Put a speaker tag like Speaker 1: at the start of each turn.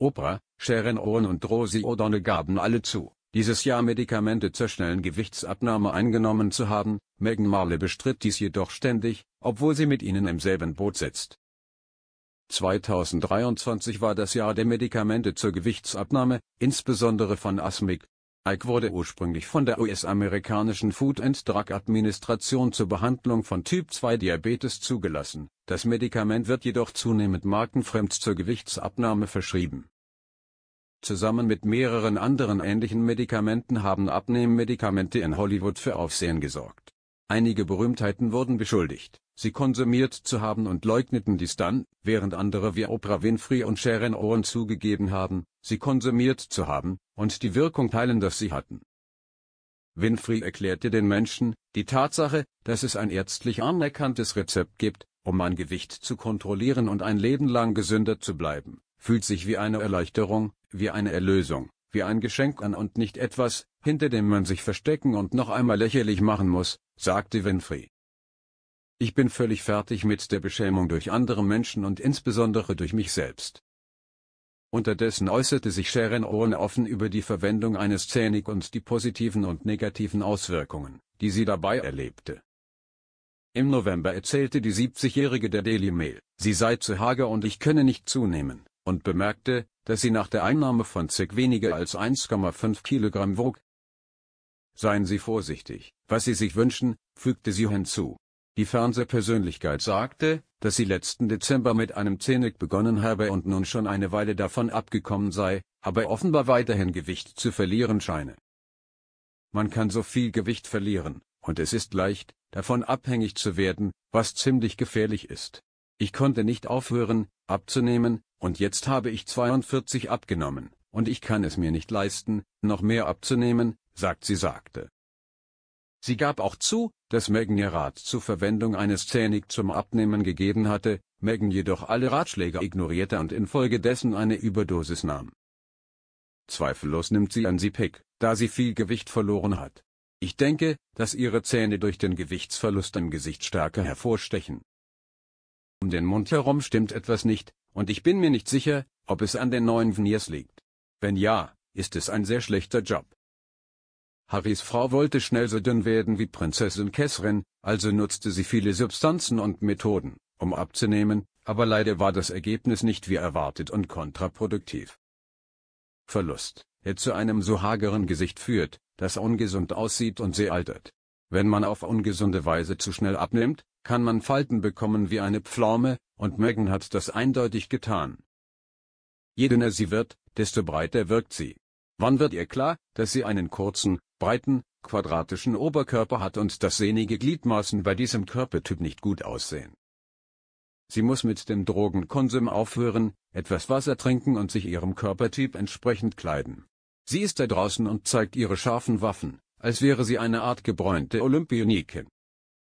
Speaker 1: Oprah, Sharon Owen und Rosie O'Donnell gaben alle zu, dieses Jahr Medikamente zur schnellen Gewichtsabnahme eingenommen zu haben, Meghan Marle bestritt dies jedoch ständig, obwohl sie mit ihnen im selben Boot sitzt. 2023 war das Jahr der Medikamente zur Gewichtsabnahme, insbesondere von Asmik. Ike wurde ursprünglich von der US-amerikanischen Food and Drug Administration zur Behandlung von Typ-2-Diabetes zugelassen. Das Medikament wird jedoch zunehmend markenfremd zur Gewichtsabnahme verschrieben. Zusammen mit mehreren anderen ähnlichen Medikamenten haben Abnehmmedikamente in Hollywood für Aufsehen gesorgt. Einige Berühmtheiten wurden beschuldigt, sie konsumiert zu haben und leugneten dies dann, während andere wie Oprah Winfrey und Sharon Owen zugegeben haben, sie konsumiert zu haben, und die Wirkung teilen, dass sie hatten. Winfrey erklärte den Menschen, die Tatsache, dass es ein ärztlich anerkanntes Rezept gibt, um mein Gewicht zu kontrollieren und ein Leben lang gesünder zu bleiben, fühlt sich wie eine Erleichterung, wie eine Erlösung, wie ein Geschenk an und nicht etwas, hinter dem man sich verstecken und noch einmal lächerlich machen muss, sagte Winfrey. Ich bin völlig fertig mit der Beschämung durch andere Menschen und insbesondere durch mich selbst. Unterdessen äußerte sich Sharon Owen offen über die Verwendung eines Zähnig und die positiven und negativen Auswirkungen, die sie dabei erlebte. Im November erzählte die 70-Jährige der Daily Mail, sie sei zu hager und ich könne nicht zunehmen und bemerkte, dass sie nach der Einnahme von Zick weniger als 1,5 Kilogramm wog. Seien Sie vorsichtig, was Sie sich wünschen, fügte sie hinzu. Die Fernsehpersönlichkeit sagte, dass sie letzten Dezember mit einem Zähneck begonnen habe und nun schon eine Weile davon abgekommen sei, aber offenbar weiterhin Gewicht zu verlieren scheine. Man kann so viel Gewicht verlieren, und es ist leicht, davon abhängig zu werden, was ziemlich gefährlich ist. Ich konnte nicht aufhören, abzunehmen, und jetzt habe ich 42 abgenommen, und ich kann es mir nicht leisten, noch mehr abzunehmen, sagt sie sagte. Sie gab auch zu, dass Megan ihr Rat zur Verwendung eines Zähnig zum Abnehmen gegeben hatte, Megan jedoch alle Ratschläge ignorierte und infolgedessen eine Überdosis nahm. Zweifellos nimmt sie an sie Pick, da sie viel Gewicht verloren hat. Ich denke, dass ihre Zähne durch den Gewichtsverlust im Gesicht stärker hervorstechen. Um den Mund herum stimmt etwas nicht, und ich bin mir nicht sicher, ob es an den neuen Veneers liegt. Wenn ja, ist es ein sehr schlechter Job. Harrys Frau wollte schnell so dünn werden wie Prinzessin Catherine, also nutzte sie viele Substanzen und Methoden, um abzunehmen, aber leider war das Ergebnis nicht wie erwartet und kontraproduktiv. Verlust, der zu einem so hageren Gesicht führt, das ungesund aussieht und sie altert. Wenn man auf ungesunde Weise zu schnell abnimmt, kann man Falten bekommen wie eine Pflaume, und Megan hat das eindeutig getan. Je dünner sie wird, desto breiter wirkt sie. Wann wird ihr klar, dass sie einen kurzen, breiten, quadratischen Oberkörper hat und dass sehnige Gliedmaßen bei diesem Körpertyp nicht gut aussehen? Sie muss mit dem Drogenkonsum aufhören, etwas Wasser trinken und sich ihrem Körpertyp entsprechend kleiden. Sie ist da draußen und zeigt ihre scharfen Waffen, als wäre sie eine Art gebräunte Olympionike.